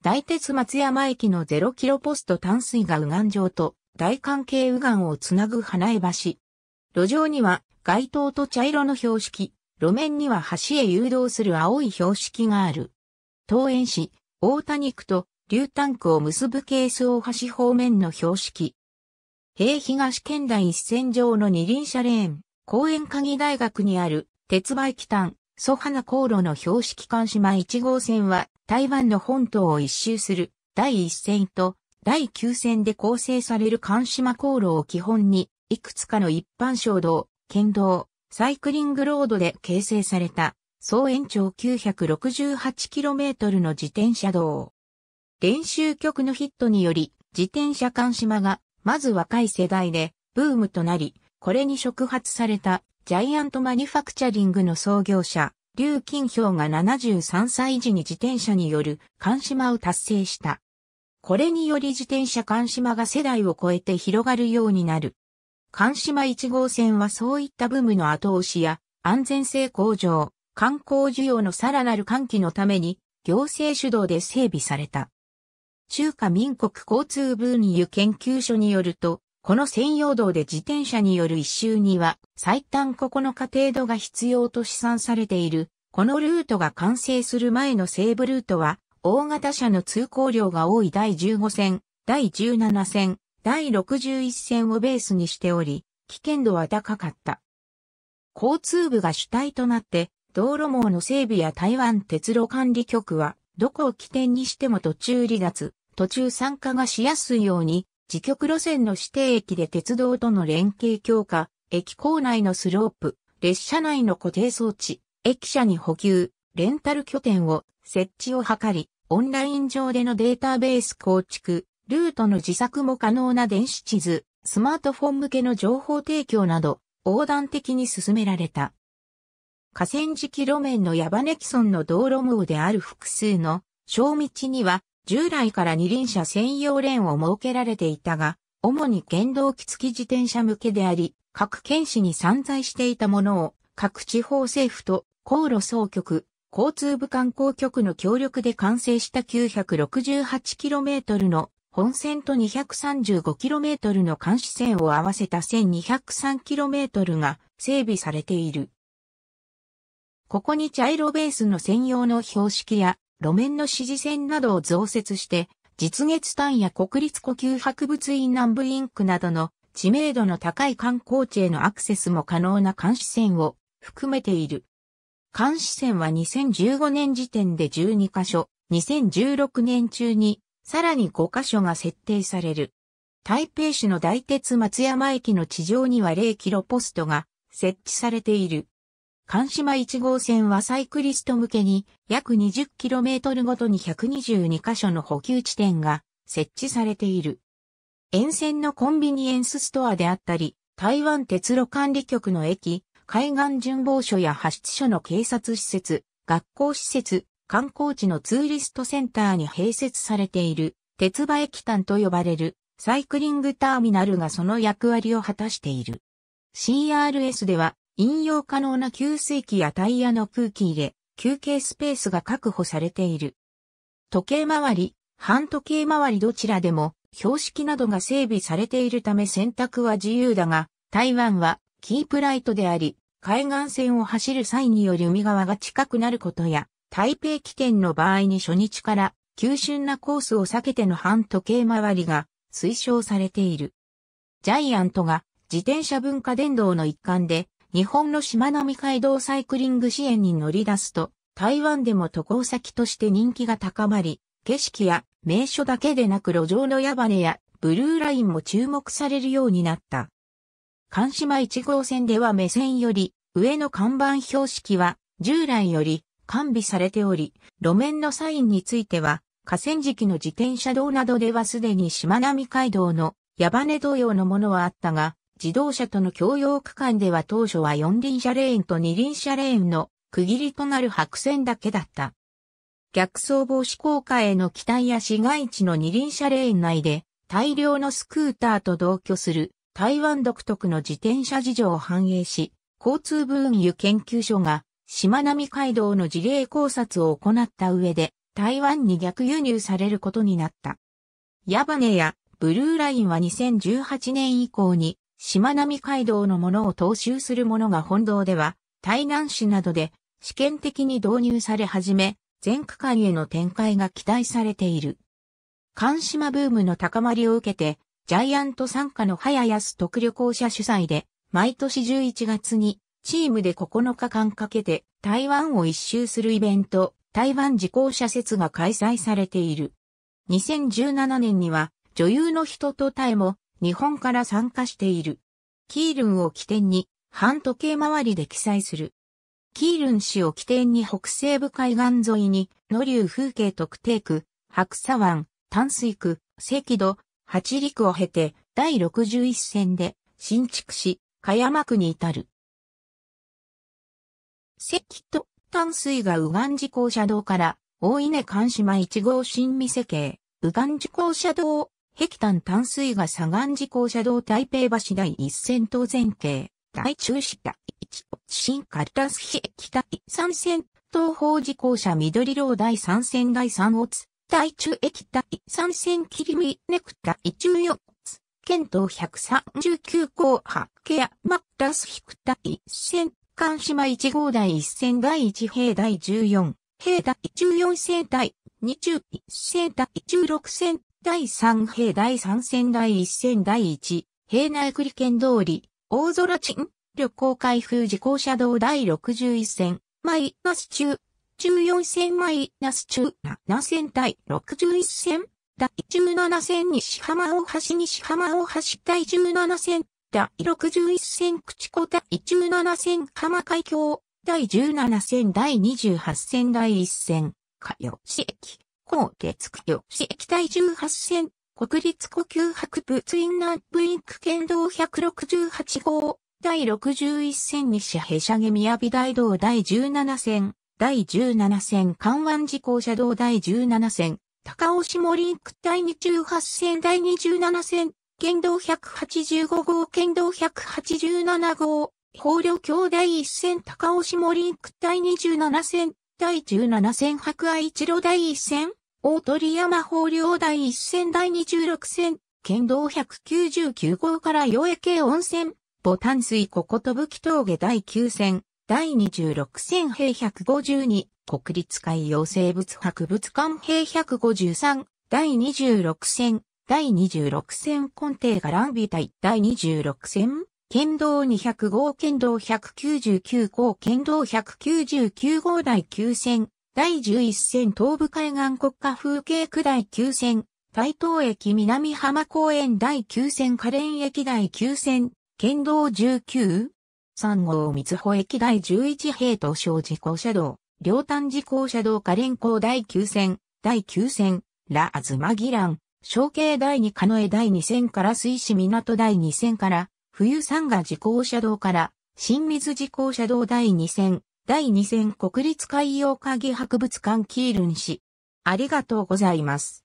大鉄松山駅の0キロポスト淡水が右岸上と大関係右岸をつなぐ花江橋。路上には街灯と茶色の標識、路面には橋へ誘導する青い標識がある。東園市、大谷区と竜炭区を結ぶケース大橋方面の標識。平東県内一線上の二輪車レーン、公園鍵大学にある鉄売機炭、ソハナ航路の標識監視前1号線は台湾の本島を一周する第一戦と第9戦で構成される関島航路を基本に、いくつかの一般衝道、県道、サイクリングロードで形成された、総延長 968km の自転車道。練習曲のヒットにより、自転車関島が、まず若い世代で、ブームとなり、これに触発された、ジャイアントマニュファクチャリングの創業者、劉金氷が73歳時に自転車による関島を達成した。これにより自転車関島が世代を超えて広がるようになる。関島1号線はそういったブームの後押しや安全性向上、観光需要のさらなる喚起のために行政主導で整備された。中華民国交通分輸研究所によると、この専用道で自転車による一周には最短9日程度が必要と試算されている。このルートが完成する前の西部ルートは、大型車の通行量が多い第15線、第17線、第61線をベースにしており、危険度は高かった。交通部が主体となって、道路網の整備や台湾鉄路管理局は、どこを起点にしても途中離脱、途中参加がしやすいように、自局路線の指定駅で鉄道との連携強化、駅構内のスロープ、列車内の固定装置、駅舎に補給、レンタル拠点を設置を図り、オンライン上でのデータベース構築、ルートの自作も可能な電子地図、スマートフォン向けの情報提供など、横断的に進められた。河川敷路面のヤバネキ村の道路網である複数の小道には従来から二輪車専用レーンを設けられていたが、主に原動機付き自転車向けであり、各県市に散在していたものを、各地方政府と航路総局、交通部観光局の協力で完成した 968km の本線と 235km の監視線を合わせた 1203km が整備されている。ここに茶色ベースの専用の標識や路面の支持線などを増設して、実月単や国立呼吸博物院南部インクなどの知名度の高い観光地へのアクセスも可能な監視線を含めている。監視線は2015年時点で12カ所、2016年中にさらに5カ所が設定される。台北市の大鉄松山駅の地上には0キロポストが設置されている。関島1号線はサイクリスト向けに約 20km ごとに122カ所の補給地点が設置されている。沿線のコンビニエンスストアであったり、台湾鉄路管理局の駅、海岸巡防署や派出所の警察施設、学校施設、観光地のツーリストセンターに併設されている鉄場駅端と呼ばれるサイクリングターミナルがその役割を果たしている。CRS では引用可能な給水器やタイヤの空気入れ、休憩スペースが確保されている。時計回り、半時計回りどちらでも、標識などが整備されているため選択は自由だが、台湾はキープライトであり、海岸線を走る際により海側が近くなることや、台北起点の場合に初日から急峻なコースを避けての半時計回りが推奨されている。ジャイアントが自転車文化伝道の一環で日本の島並海道サイクリング支援に乗り出すと、台湾でも渡航先として人気が高まり、景色や名所だけでなく路上の矢羽やブルーラインも注目されるようになった。関島1号線では目線より上の看板標識は従来より完備されており、路面のサインについては河川敷の自転車道などではすでに島並海道の矢羽同様のものはあったが、自動車との共用区間では当初は四輪車レーンと二輪車レーンの区切りとなる白線だけだった。逆走防止効果への期待や市街地の二輪車レーン内で大量のスクーターと同居する台湾独特の自転車事情を反映し、交通分野研究所が島並海道の事例考察を行った上で台湾に逆輸入されることになった。ヤバネやブルーラインは2018年以降に島並海道のものを踏襲するものが本道では、台南市などで試験的に導入され始め、全区間への展開が期待されている。関島ブームの高まりを受けて、ジャイアント参加の早安特旅行者主催で、毎年11月にチームで9日間かけて台湾を一周するイベント、台湾自行車説が開催されている。2017年には女優の人とタイも日本から参加している。キールンを起点に、半時計回りで記載する。キールン市を起点に北西部海岸沿いに、野流風景特定区、白砂湾、淡水区、赤土、八陸を経て、第61線で、新築し、香山区に至る。赤土、淡水が右岸自校車道から、大稲関島1号新見世系、右岸自校車道碧炭淡水が左岸事校車道台北橋第一線東前景、大中市第一、新カルタス比駅第三線、東方事校車緑楼第三線第三オツ、大中駅第三線切り身ネクタイ中四つ、県東139号八ケアマッタスヒクタ一線、関島1号第一線第一平第14、平第14線第二中一線第16線第3兵第3戦第1戦第1、兵内栗県通り、大空鎮、旅行開封自行車道第61戦、マイナス中、14戦マイナス中、7戦六61戦、第17戦西浜大橋西浜大橋第17戦、第61戦口子第17戦浜海峡、第17戦第28戦第1戦、かよし駅。高月教師液体18選、国立呼吸博物院南部インク県道168号、第61線西へ弊社下宮美大道第17線、第17線関湾自校車道第17線、高尾下リンク第28線第27線、県道185号、県道187号、法領橋第1線高尾下リンク第27線、第17線博愛一路第1線、大鳥山法領第一線第26線、県道199号から与駅温泉、ボタン水小ことぶき峠第9線、第26線平152、国立海洋生物博物館平153、第26線、第26線根底がンビ隊第26線、県道200号、県道199号、県道199号第9線、第11戦東部海岸国家風景区第9戦、台東駅南浜公園第9戦可連駅第9戦、県道19、3号三穂駅第11平東小自校車道、両端自校車道可連港第9戦、第9戦、ラアズマギラン、小径第2カノエ第2戦から水市港第2戦から、冬山河自校車道から、新水自校車道第2戦、第2戦国立海洋科技博物館キールン氏。ありがとうございます。